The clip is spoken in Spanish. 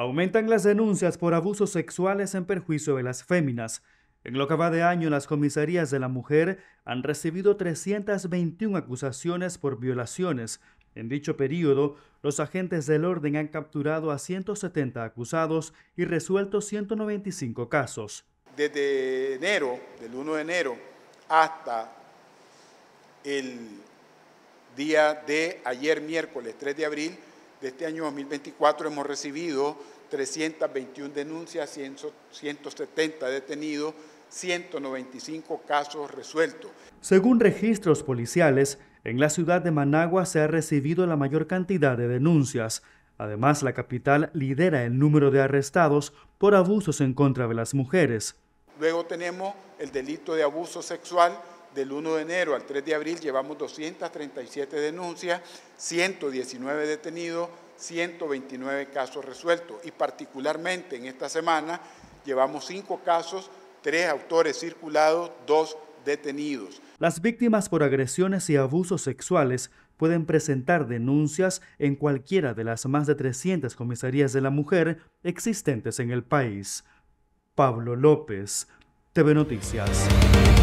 Aumentan las denuncias por abusos sexuales en perjuicio de las féminas. En lo que va de año, las comisarías de la mujer han recibido 321 acusaciones por violaciones. En dicho periodo, los agentes del orden han capturado a 170 acusados y resuelto 195 casos. Desde enero, del 1 de enero, hasta el día de ayer miércoles 3 de abril, de este año 2024 hemos recibido 321 denuncias, 170 detenidos, 195 casos resueltos. Según registros policiales, en la ciudad de Managua se ha recibido la mayor cantidad de denuncias. Además, la capital lidera el número de arrestados por abusos en contra de las mujeres. Luego tenemos el delito de abuso sexual, del 1 de enero al 3 de abril llevamos 237 denuncias, 119 detenidos, 129 casos resueltos. Y particularmente en esta semana llevamos 5 casos, 3 autores circulados, 2 detenidos. Las víctimas por agresiones y abusos sexuales pueden presentar denuncias en cualquiera de las más de 300 comisarías de la mujer existentes en el país. Pablo López, TV Noticias.